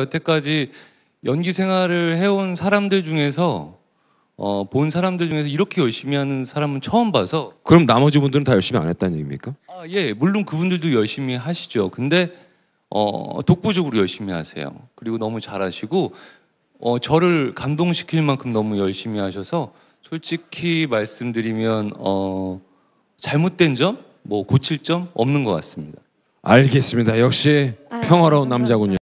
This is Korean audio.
여태까지 연기 생활을 해온 사람들 중에서 어, 본 사람들 중에서 이렇게 열심히 하는 사람은 처음 봐서 그럼 나머지 분들은 다 열심히 안 했다는 얘기입니까? 아, 예, 물론 그분들도 열심히 하시죠. 근데 어, 독보적으로 열심히 하세요. 그리고 너무 잘하시고 어, 저를 감동시킬 만큼 너무 열심히 하셔서 솔직히 말씀드리면 어, 잘못된 점, 뭐 고칠 점 없는 것 같습니다. 알겠습니다. 역시 아, 평화로운 남자군요.